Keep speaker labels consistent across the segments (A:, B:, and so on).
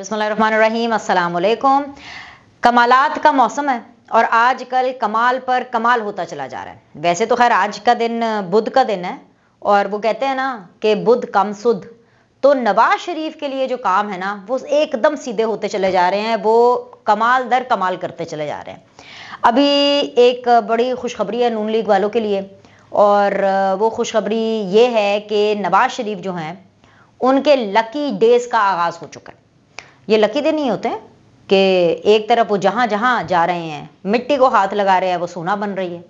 A: बिसमीम असलकुम कमालत का मौसम है और आज कल कमाल पर कमाल होता चला जा रहा है वैसे तो खैर आज का दिन बुध का दिन है और वो कहते हैं ना कि बुध कम सुध तो नवाज शरीफ के लिए जो काम है ना वो एकदम सीधे होते चले जा रहे हैं वो कमाल दर कमाल करते चले जा रहे हैं अभी एक बड़ी खुशखबरी है नून लीग वालों के लिए और वो खुशखबरी ये है कि नवाज शरीफ जो हैं उनके लकी डेज़ का आगाज़ हो चुका है ये लकी दिन ही होते हैं कि एक तरफ वो जहां जहां जा रहे हैं मिट्टी को हाथ लगा रहे हैं वो सोना बन रही है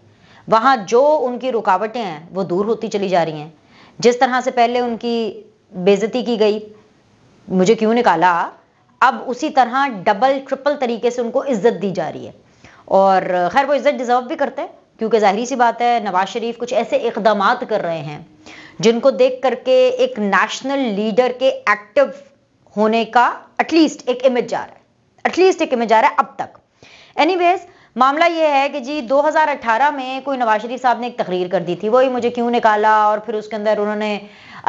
A: वहां जो उनकी रुकावटें हैं वो दूर होती चली जा रही हैं जिस तरह से पहले उनकी बेजती की गई मुझे क्यों निकाला अब उसी तरह डबल ट्रिपल तरीके से उनको इज्जत दी जा रही है और खैर वो इज्जत डिजर्व भी करते हैं क्योंकि जाहिर सी बात है नवाज शरीफ कुछ ऐसे इकदाम कर रहे हैं जिनको देख करके एक नेशनल लीडर के एक्टिव होने का एटलीस्ट एक इमेज जा रहा है एटलीस्ट एक इमेज जा रहा है अब तक एनीवेज मामला यह है कि जी 2018 में कोई नवाज शरीफ साहब ने एक तकरीर कर दी थी वही मुझे क्यों निकाला और फिर उसके अंदर उन्होंने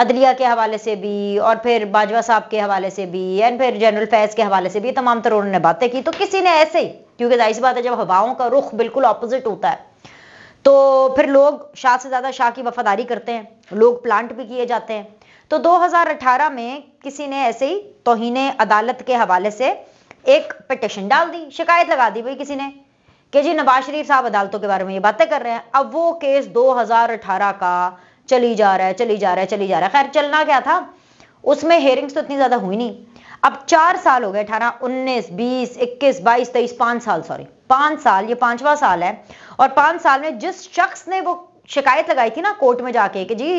A: अदलिया के हवाले से भी और फिर बाजवा साहब के हवाले से भी एंड फिर जनरल फैज के हवाले से भी तमाम तरह उन्होंने बातें की तो किसी ने ऐसे ही क्योंकि जाहिर सी बात है जब हवाओं का रुख बिल्कुल अपोजिट होता है तो फिर लोग शाह से ज़्यादा शाह की वफादारी करते हैं लोग प्लांट भी किए जाते हैं तो 2018 में किसी ने ऐसे ही तोहिने अदालत के हवाले से एक पिटिशन डाल दी शिकायत लगा दी भाई किसी ने कि जी नवाज शरीफ साहब अदालतों के बारे में ये बातें कर रहे हैं अब वो केस 2018 का चली जा रहा है चली जा रहा है चली जा रहा है खैर चलना क्या था उसमें हेयरिंग्स तो इतनी ज़्यादा हुई नहीं अब चार साल हो गए अठारह उन्नीस बीस इक्कीस बाईस तेईस पांच साल सॉरी पांच साल ये पांचवा साल है और पांच साल में जिस शख्स ने वो शिकायत लगाई थी ना कोर्ट में जाके कि जी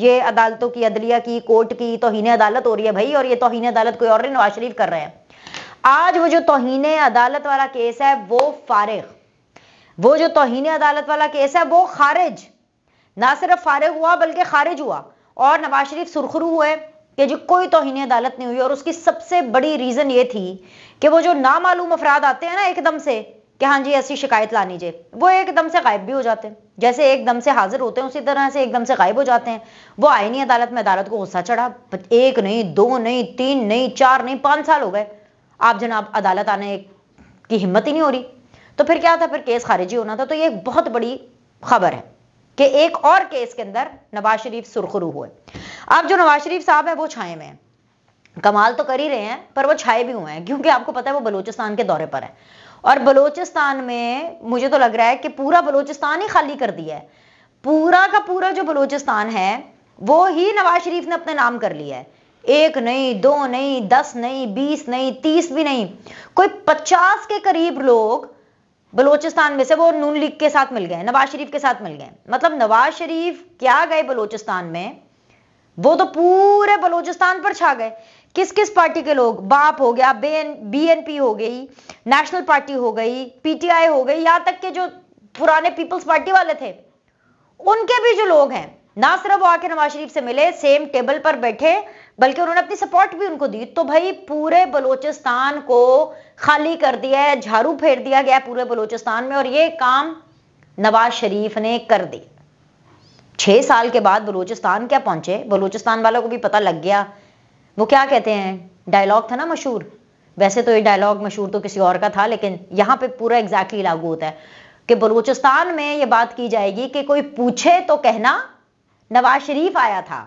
A: ये अदालतों की अदलिया की कोर्ट की तोहन अदालत हो रही है भाई और ये तोहन अदालत कोई और नहीं नवाज शरीफ कर रहे हैं आज वो जो तोहन अदालत वाला केस है वो फारिग वो जो तोहन अदालत वाला केस है वो खारिज ना सिर्फ फारिग हुआ बल्कि खारिज हुआ और नवाज शरीफ सुरखरू हुए कि जो कोई तोहन अदालत नहीं हुई और उसकी सबसे बड़ी रीज़न ये थी कि वो जो नामालूम अफराद आते हैं ना एकदम से कि हाँ जी ऐसी शिकायत लानी जे वो एकदम से गायब भी हो जाते हैं जैसे एकदम से हाजिर होते हैं उसी तरह से एकदम से गायब हो जाते हैं वो आईनी अदालत में अदालत को गुस्सा चढ़ा एक नहीं दो नहीं तीन नहीं चार नहीं पाँच साल हो गए आप जनाब अदालत आने की हिम्मत ही नहीं हो रही तो फिर क्या था फिर केस खारिज ही होना था तो ये एक बहुत बड़ी खबर है कि एक और केस के अंदर नवाज शरीफ सुरखरू हुए अब जो नवाज शरीफ साहब है वो छाए में है कमाल तो कर ही रहे हैं पर वो छाए भी हुए हैं क्योंकि आपको पता है वो बलूचिस्तान के दौरे पर है और बलोचिस्तान में मुझे तो लग रहा है कि पूरा बलोचिस्तान ही खाली कर दिया है पूरा का पूरा जो बलोचिस्तान है वो ही नवाज शरीफ ने अपने नाम कर लिया है एक नहीं दो नहीं दस नहीं बीस नहीं तीस भी नहीं कोई पचास के करीब लोग बलोचिस्तान में से वो नून लीग के साथ मिल गए नवाज शरीफ के साथ मिल गए मतलब नवाज शरीफ क्या गए बलोचिस्तान में वो तो पूरे बलोचिस्तान पर छा गए किस किस पार्टी के लोग बाप हो गया बीएनपी हो गई नेशनल पार्टी हो गई पीटीआई हो गई यहां तक के जो पुराने पीपल्स पार्टी वाले थे उनके भी जो लोग हैं ना सिर्फ वो आके नवाज शरीफ से मिले सेम टेबल पर बैठे बल्कि उन्होंने अपनी सपोर्ट भी उनको दी तो भाई पूरे बलोचिस्तान को खाली कर दिया है झाड़ू फेर दिया गया पूरे बलोचिस्तान में और ये काम नवाज शरीफ ने कर दी छह साल के बाद बलोचिस्तान क्या पहुंचे बलोचिस्तान वालों को भी पता लग गया वो क्या कहते हैं डायलॉग था ना मशहूर वैसे तो ये डायलॉग मशहूर तो किसी और का था लेकिन यहां पे पूरा एग्जैक्टली exactly लागू होता है कि बलूचिस्तान में ये बात की जाएगी कि कोई पूछे तो कहना नवाज शरीफ आया था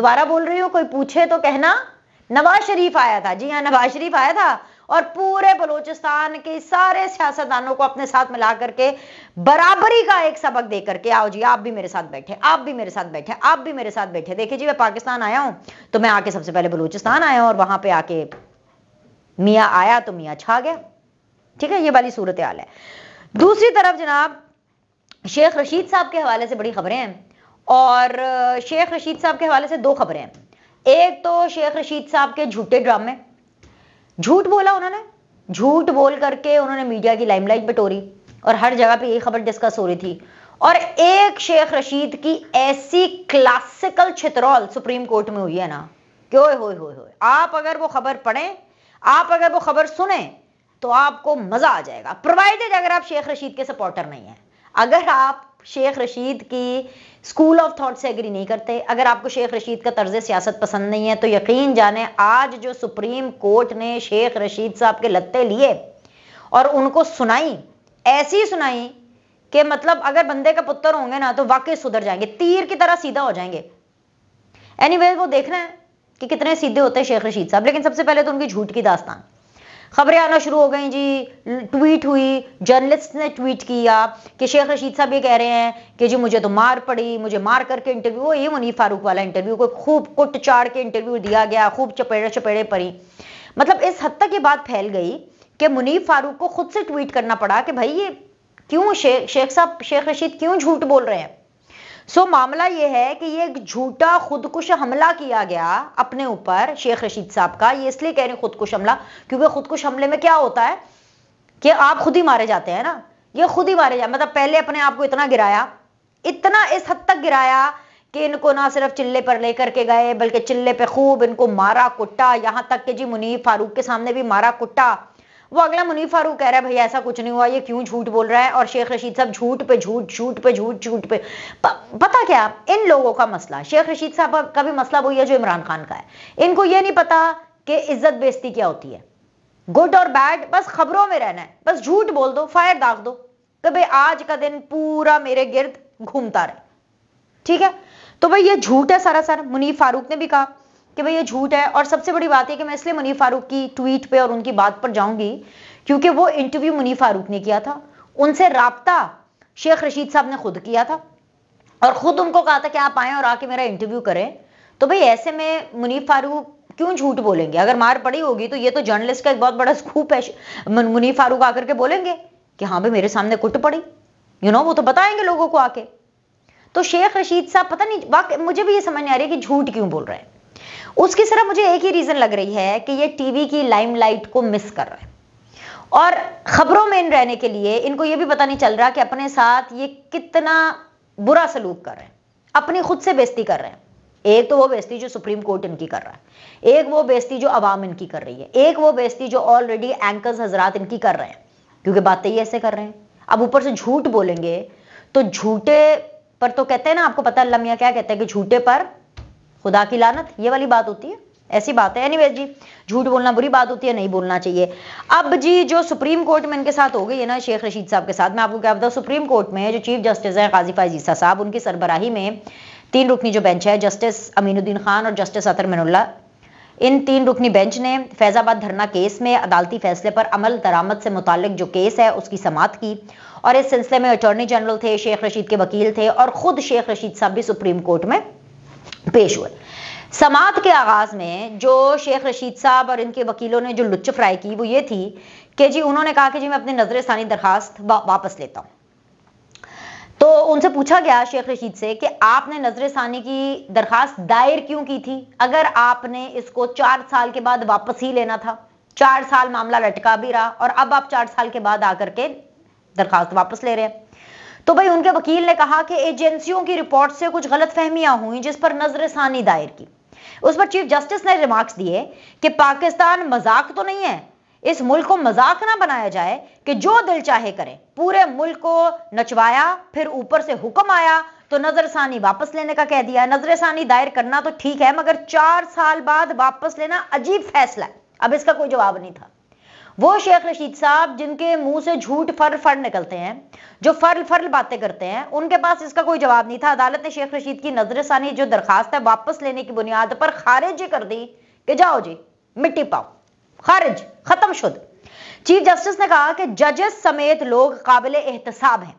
A: दोबारा बोल रही हो कोई पूछे तो कहना नवाज शरीफ आया था जी हाँ नवाज शरीफ आया था और पूरे बलोचिस्तान के सारे सियासतदानों को अपने साथ मिला करके बराबरी का एक सबक दे करके आओ जी आप भी मेरे साथ बैठे आप भी मेरे साथ बैठे आप भी मेरे साथ बैठे देखिए जी मैं पाकिस्तान आया हूं तो मैं आके सबसे पहले बलूचिस्तान आया हूं और वहां पे आके मियाँ आया तो मियाँ छा गया ठीक है ये वाली सूरत हाल है दूसरी तरफ जनाब शेख रशीद साहब के हवाले से बड़ी खबरें हैं और शेख रशीद साहब के हवाले से दो खबरें हैं एक तो शेख रशीद साहब के झूठे ड्रामे झूठ बोला उन्होंने झूठ बोल करके उन्होंने मीडिया की लाइमलाइट बटोरी और हर जगह पे ये खबर डिस्कस हो रही थी और एक शेख रशीद की ऐसी क्लासिकल छितरौल सुप्रीम कोर्ट में हुई है ना क्यों हो हो हो आप अगर वो खबर पढ़ें आप अगर वो खबर सुने तो आपको मजा आ जाएगा प्रोवाइडेड अगर आप शेख रशीद के सपोर्टर नहीं हैं अगर आप शेख रशीद की स्कूल ऑफ थॉट से एग्री नहीं करते अगर आपको शेख रशीद का तर्ज सियासत पसंद नहीं है तो यकीन जाने आज जो सुप्रीम कोर्ट ने शेख रशीद साहब के लत्ते लिए और उनको सुनाई ऐसी सुनाई कि मतलब अगर बंदे का पुत्र होंगे ना तो वाकई सुधर जाएंगे तीर की तरह सीधा हो जाएंगे एनी anyway, वो देखना है कि कितने सीधे होते हैं शेख रशीद साहब लेकिन सबसे पहले तो उनकी झूठ की दास्तान खबरें आना शुरू हो गई जी ट्वीट हुई जर्नलिस्ट ने ट्वीट किया कि शेख रशीद साहब ये कह रहे हैं कि जी मुझे तो मार पड़ी मुझे मार करके इंटरव्यू वो ये मुनीफ फारूक वाला इंटरव्यू को खूब कुट चाड़ के इंटरव्यू दिया गया खूब चपेड़े चपेड़े पड़ी मतलब इस हद तक ये बात फैल गई कि मुनीफ फारूक को खुद से ट्वीट करना पड़ा कि भाई ये क्यों शे, शेख साहब शेख रशीद क्यों झूठ बोल रहे हैं सो मामला यह है कि ये एक झूठा खुदकुश हमला किया गया अपने ऊपर शेख रशीद साहब का ये इसलिए कह रहे हैं खुदकुश हमला क्योंकि खुदकुश हमले में क्या होता है कि आप खुद ही मारे जाते हैं ना ये खुद ही मारे जाते मतलब पहले अपने आप को इतना गिराया इतना इस हद तक गिराया कि इनको ना सिर्फ चिल्ले पर लेकर के गए बल्कि चिल्ले पे खूब इनको मारा कुट्टा यहां तक कि जी मुनीफ फारूक के सामने भी मारा कुट्टा वो अगला मुनीफ फारूक कह रहा है भैया ऐसा कुछ नहीं हुआ ये क्यों झूठ बोल रहा है और शेख रशीद साहब झूठ पे झूठ झूठ पे झूठ झूठ पे पता क्या इन लोगों का मसला शेख रशीद साहब का भी मसला वही है जो इमरान खान का है इनको ये नहीं पता कि इज्जत बेजती क्या होती है गुड और बैड बस खबरों में रहना है बस झूठ बोल दो फायर दाग दो कभी भाई आज का दिन पूरा मेरे गिर्द घूमता रहे ठीक है तो भाई ये झूठ है सारा सारा मुनीफ फारूक ने भी कहा कि भाई ये झूठ है और सबसे बड़ी बात है कि मैं इसलिए मुनीफ फारूक की ट्वीट पे और उनकी बात पर जाऊंगी क्योंकि वो इंटरव्यू मुनीफ फारूक ने किया था उनसे रबता शेख रशीद साहब ने खुद किया था और खुद उनको कहा था कि आप आए और आके मेरा इंटरव्यू करें तो भाई ऐसे में मुनीफ फारूक क्यों झूठ बोलेंगे अगर मार पड़ी होगी तो ये तो जर्नलिस्ट का एक बहुत बड़ा स्कूप है मुनीफ फारूक आकर के बोलेंगे कि हाँ भाई मेरे सामने कुट पड़ी यू you नो know, वो तो बताएंगे लोगों को आके तो शेख रशीद साहब पता नहीं वाकई मुझे भी ये समझ नहीं आ रही है कि झूठ क्यों बोल रहे हैं उसकी सिर्फ मुझे एक ही रीज़न लग रही है कि ये टीवी की लाइमलाइट को मिस कर रहे हैं और खबरों में इन रहने के लिए इनको ये भी पता नहीं चल रहा कि अपने साथ ये कितना बुरा सलूक कर रहे हैं अपनी खुद से बेइज्जती कर रहे हैं एक तो वो बेइज्जती जो सुप्रीम कोर्ट इनकी कर रहा है एक वो बेइज्जती जो आवाम इनकी कर रही है एक वो बेइज्जती जो ऑलरेडी एंकर्स हजरात इनकी कर रहे हैं क्योंकि बातें ही ऐसे कर रहे हैं अब ऊपर से झूठ बोलेंगे तो झूठे पर तो कहते हैं ना आपको पता है लमिया क्या कहते हैं कि झूठे पर खुदा की लानत ये वाली बात होती है ऐसी बात है एनीवेज जी झूठ बोलना बुरी बात होती है नहीं बोलना चाहिए अब जी जो सुप्रीम कोर्ट में इनके साथ हो गई है ना शेख रशीद साहब के साथ मैं आपको क्या बताऊँ सुप्रीम कोर्ट में जो चीफ जस्टिस हैं काजी फाजीसा साहब उनकी सरबराही में तीन रुकनी जो बेंच है जस्टिस अमीनुद्दीन खान और जस्टिस अतर मनुल्ला इन तीन रुकनी बेंच ने फैजाबाद धरना केस में अदालती फैसले पर अमल दरामद से मुतल जो केस है उसकी समाप्त की और इस सिलसिले में अटॉर्नी जनरल थे शेख रशीद के वकील थे और खुद शेख रशीद साहब भी सुप्रीम कोर्ट में पेश हुए समात के आगाज़ में जो शेख रशीद साहब और इनके वकीलों ने जो लुच्च फ्राई की वो ये थी कि जी उन्होंने कहा कि जी मैं अपनी नजर स्थानी दरखास्त वा, वापस लेता हूं तो उनसे पूछा गया शेख रशीद से कि आपने नजर सानी की दरखास्त दायर क्यों की थी अगर आपने इसको चार साल के बाद वापस ही लेना था चार साल मामला लटका भी रहा और अब आप चार साल के बाद आकर के दरखास्त वापस ले रहे हैं तो भाई उनके वकील ने कहा कि एजेंसियों की रिपोर्ट से कुछ गलत फहमियां हुई जिस पर नजर सानी दायर की उस पर चीफ जस्टिस ने रिमार्क्स दिए कि पाकिस्तान मजाक तो नहीं है इस मुल्क को मजाक ना बनाया जाए कि जो दिल चाहे करें पूरे मुल्क को नचवाया फिर ऊपर से हुक्म आया तो नजरसानी वापस लेने का कह दिया नजरसानी दायर करना तो ठीक है मगर चार साल बाद वापस लेना अजीब फैसला है अब इसका कोई जवाब नहीं था वो शेख रशीद साहब जिनके मुंह से झूठ फर फर निकलते हैं जो फरल फरल बातें करते हैं उनके पास इसका कोई जवाब नहीं था अदालत ने शेख रशीद की नजरसानी जो दरखास्त है वापस लेने की बुनियाद पर खारिज कर दी कि जाओ जी मिट्टी पाओ खारिज खत्म शुद्ध चीफ जस्टिस ने कहा कि जजेस समेत लोग काबिल एहतसाब हैं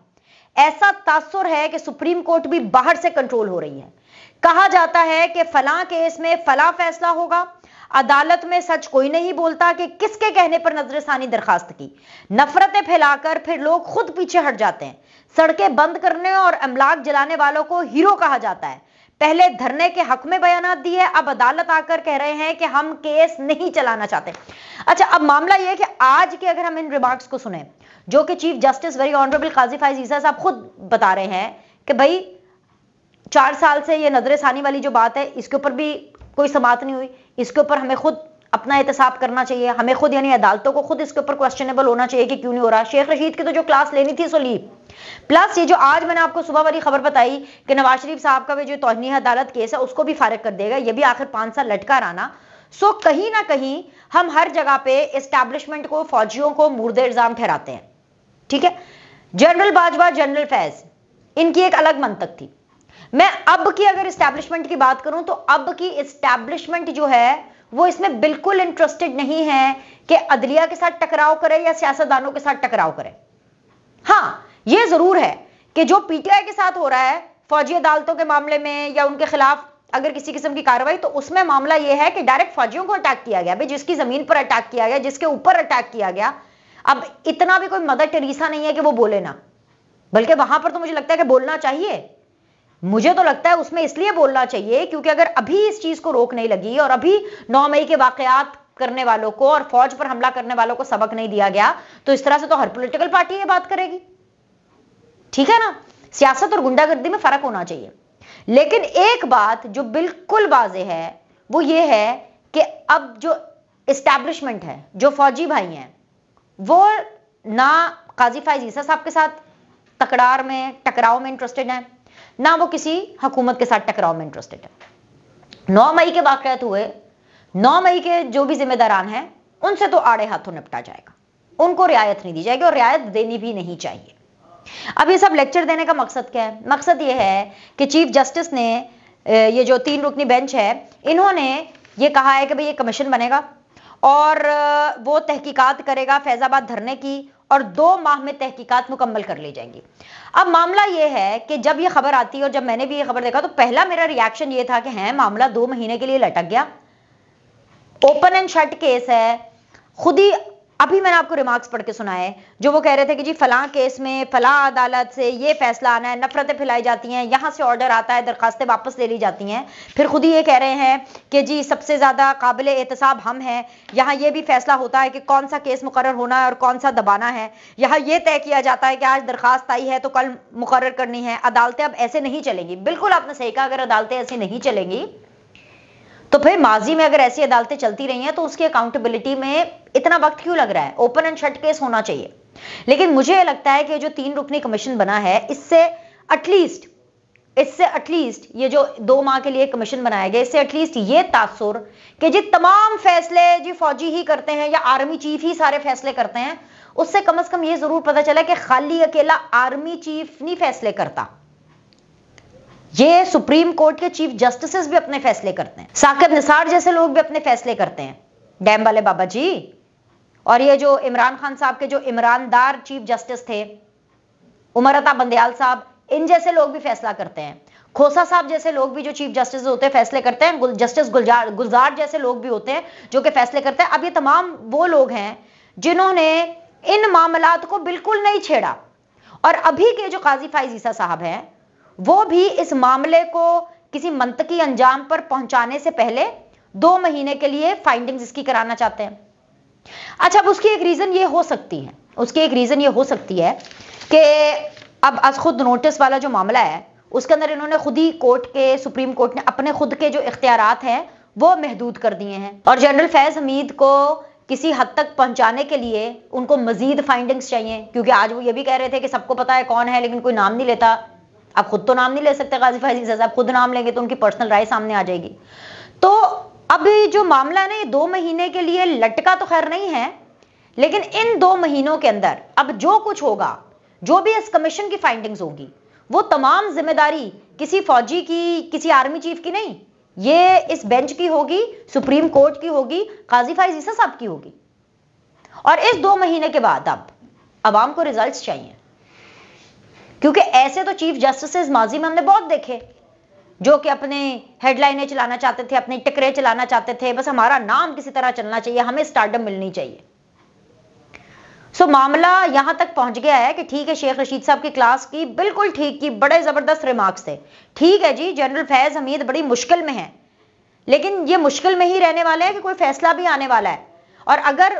A: ऐसा तासुर है कि सुप्रीम कोर्ट भी बाहर से कंट्रोल हो रही है कहा जाता है कि फला केस में फला फैसला होगा अदालत में सच कोई नहीं बोलता कि किसके कहने पर नजरसानी दरखास्त की नफरतें फैलाकर फिर लोग खुद पीछे हट जाते हैं सड़कें बंद करने और अमलाक जलाने वालों को हीरो कहा जाता है पहले धरने के हक में बयान दिए अब अदालत आकर कह रहे हैं कि हम केस नहीं चलाना चाहते अच्छा अब मामला यह कि आज के अगर हम इन रिमार्क्स को सुने जो कि chief justice very honourable Qazi Faez साहब खुद बता रहे हैं कि भाई चार साल से ये नजर सानी वाली जो बात है इसके ऊपर भी कोई समात नहीं हुई इसके ऊपर हमें खुद अपना एहतसाब करना चाहिए हमें खुद यानी अदालतों को खुद इसके ऊपर क्वेश्चनेबल होना चाहिए कि क्यों नहीं हो रहा शेख रशीद की तो जो क्लास लेनी थी सो ली प्लस ये जो आज मैंने आपको सुबह वाली खबर बताई कि नवाज शरीफ साहब का भी जो तोहनी अदालत केस है उसको भी फारग कर देगा ये भी आखिर पांच साल लटका रहा सो कहीं ना कहीं हम हर जगह पे इस्टेब्लिशमेंट को फौजियों को मुर्दे इल्जाम ठहराते हैं ठीक है जनरल बाजवा जनरल फैज इनकी एक अलग मंतक थी मैं अब की अगर स्टैब्लिशमेंट की बात करूं तो अब की इस्टैब्लिशमेंट जो है वो इसमें बिल्कुल इंटरेस्टेड नहीं है कि अदलिया के साथ टकराव करे या सियासतदानों के साथ टकराव करे हां ये जरूर है कि जो पीटीआई के साथ हो रहा है फौजी अदालतों के मामले में या उनके खिलाफ अगर किसी किस्म की कार्रवाई तो उसमें मामला यह है कि डायरेक्ट फौजियों को अटैक किया गया भाई जिसकी जमीन पर अटैक किया गया जिसके ऊपर अटैक किया गया अब इतना भी कोई मदर टेरिसा नहीं है कि वो बोले ना बल्कि वहां पर तो मुझे लगता है कि बोलना चाहिए मुझे तो लगता है उसमें इसलिए बोलना चाहिए क्योंकि अगर अभी इस चीज को रोक नहीं लगी और अभी नौ मई के वाकयात करने वालों को और फौज पर हमला करने वालों को सबक नहीं दिया गया तो इस तरह से तो हर पॉलिटिकल पार्टी ये बात करेगी ठीक है ना सियासत और गुंडागर्दी में फर्क होना चाहिए लेकिन एक बात जो बिल्कुल वाजे है वो ये है कि अब जो इस्टेब्लिशमेंट है जो फौजी भाई हैं वो ना काजी फाइजीसा साहब के साथ तकरार में टकराव में इंटरेस्टेड हैं ना वो किसी हकूमत के साथ टकराव में इंटरेस्टेड है नौ मई के वाकत हुए नौ मई के जो भी जिम्मेदारान हैं उनसे तो आड़े हाथों निपटा जाएगा उनको रियायत नहीं दी जाएगी और रियायत देनी भी नहीं चाहिए अब ये सब लेक्चर देने का मकसद क्या है मकसद ये है कि चीफ जस्टिस ने ये जो तीन रुकनी बेंच है इन्होंने ये कहा है कि भाई ये कमीशन बनेगा और वो तहकीकात करेगा फैजाबाद धरने की और दो माह में तहकीकात मुकम्मल कर ली जाएंगी अब मामला यह है कि जब यह खबर आती है और जब मैंने भी यह खबर देखा तो पहला मेरा रिएक्शन यह था कि है मामला दो महीने के लिए लटक गया ओपन एंड शट केस है खुद ही अभी मैंने आपको रिमार्क्स पढ़ के सुना है जो वो कह रहे थे कि जी फला केस में फला अदालत से ये फैसला आना है नफरतें फैलाई जाती हैं यहां से ऑर्डर आता है दरखास्तें वापस ले ली जाती हैं फिर खुद ही ये कह रहे हैं कि जी सबसे ज़्यादा काबिल एहतसाब हम हैं यहां ये भी फैसला होता है कि कौन सा केस मुकर होना है और कौन सा दबाना है यहां यह तय किया जाता है कि आज दरखास्त आई है तो कल मुकर करनी है अदालतें अब ऐसे नहीं चलेंगी बिल्कुल आपने सही कहा अगर अदालतें ऐसी नहीं चलेंगी तो फिर माजी में अगर ऐसी अदालतें चलती रही हैं तो उसकी अकाउंटेबिलिटी में इतना वक्त क्यों लग रहा है ओपन एंड शट केस होना चाहिए लेकिन मुझे लगता है कि जो तीन रुकनी कमीशन बना है इससे एटलीस्ट इससे एटलीस्ट ये जो दो माह के लिए कमीशन बनाया गया इससे एटलीस्ट ये तासुर कि जी तमाम फैसले जी फौजी ही करते हैं या आर्मी चीफ ही सारे फैसले करते हैं उससे कम से कम ये जरूर पता चला कि खाली अकेला आर्मी चीफ नहीं फैसले करता ये सुप्रीम कोर्ट के चीफ जस्टिस भी अपने फैसले करते हैं साकिब निसार जैसे लोग भी अपने फैसले करते हैं डैम वाले बाबा जी और ये जो इमरान खान साहब के जो इमरानदार चीफ जस्टिस थे उमरता बंदयाल साहब इन जैसे लोग भी फैसला करते हैं खोसा साहब जैसे लोग भी जो चीफ जस्टिस होते हैं फैसले करते हैं गुल, जस्टिस गुलजार गुलजार जैसे लोग भी होते हैं जो कि फैसले करते हैं अब ये तमाम वो लोग हैं जिन्होंने इन मामला को बिल्कुल नहीं छेड़ा और अभी के जो काजी फाइजीसा साहब हैं वो भी इस मामले को किसी मंतकी अंजाम पर पहुंचाने से पहले दो महीने के लिए फाइंडिंग्स इसकी कराना चाहते हैं अच्छा अब उसकी एक रीज़न ये हो सकती है उसकी एक रीज़न ये हो सकती है कि अब आज खुद नोटिस वाला जो मामला है उसके अंदर इन्होंने खुद ही कोर्ट के सुप्रीम कोर्ट ने अपने खुद के जो इख्तियार हैं वो महदूद कर दिए हैं और जनरल फैज़ हमीद को किसी हद तक पहुंचाने के लिए उनको मजीद फाइंडिंग्स चाहिए क्योंकि आज वो ये भी कह रहे थे कि सबको पता है कौन है लेकिन कोई नाम नहीं लेता आप खुद तो नाम नहीं ले सकते गाजी फैजी साहब खुद नाम लेंगे तो उनकी पर्सनल राय सामने आ जाएगी तो अब जो मामला है ना ये दो महीने के लिए लटका तो खैर नहीं है लेकिन इन दो महीनों के अंदर अब जो कुछ होगा जो भी इस कमीशन की फाइंडिंग्स होगी वो तमाम जिम्मेदारी किसी फौजी की किसी आर्मी चीफ की नहीं ये इस बेंच की होगी सुप्रीम कोर्ट की होगी काजी फाइज ईसा साहब की होगी और इस दो महीने के बाद अब आवाम को रिजल्ट्स चाहिए क्योंकि ऐसे तो चीफ जस्टिस माजी में हमने बहुत देखे जो कि अपने हेडलाइनें चलाना चाहते थे अपने टकरे चलाना चाहते थे बस हमारा नाम किसी तरह चलना चाहिए हमें स्टार्टअप मिलनी चाहिए सो मामला यहां तक पहुंच गया है कि ठीक है शेख रशीद साहब की क्लास की बिल्कुल ठीक की बड़े ज़बरदस्त रिमार्क्स थे ठीक है जी जनरल फैज़ हमीद बड़ी मुश्किल में है लेकिन ये मुश्किल में ही रहने वाले हैं कि कोई फैसला भी आने वाला है और अगर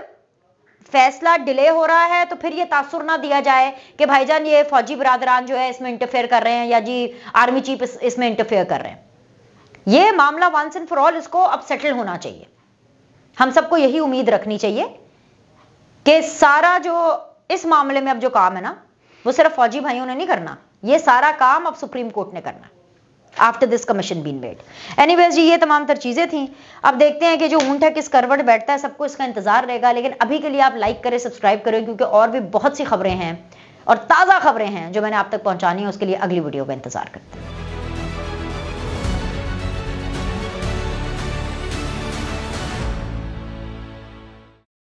A: फैसला डिले हो रहा है तो फिर ये तासुर ना दिया जाए कि भाईजान ये फौजी बरादरान जो है इसमें इंटरफेयर कर रहे हैं या जी आर्मी चीफ इसमें इंटरफेयर कर रहे हैं ये मामला वंस एंड फॉर ऑल इसको अब सेटल होना चाहिए हम सबको यही उम्मीद रखनी चाहिए कि सारा जो इस मामले में अब जो काम है ना वो सिर्फ फौजी भाइयों ने नहीं करना ये सारा काम अब सुप्रीम कोर्ट ने करना after this commission been made anyways ये तमाम तर चीज़ें थी अब देखते हैं कि जो ऊंट है किस करवट बैठता है सबको इसका इंतजार रहेगा लेकिन अभी के लिए आप लाइक करें सब्सक्राइब करें क्योंकि और भी बहुत सी खबरें हैं और ताज़ा खबरें हैं जो मैंने आप तक पहुंचानी है उसके लिए अगली वीडियो का इंतजार करते हैं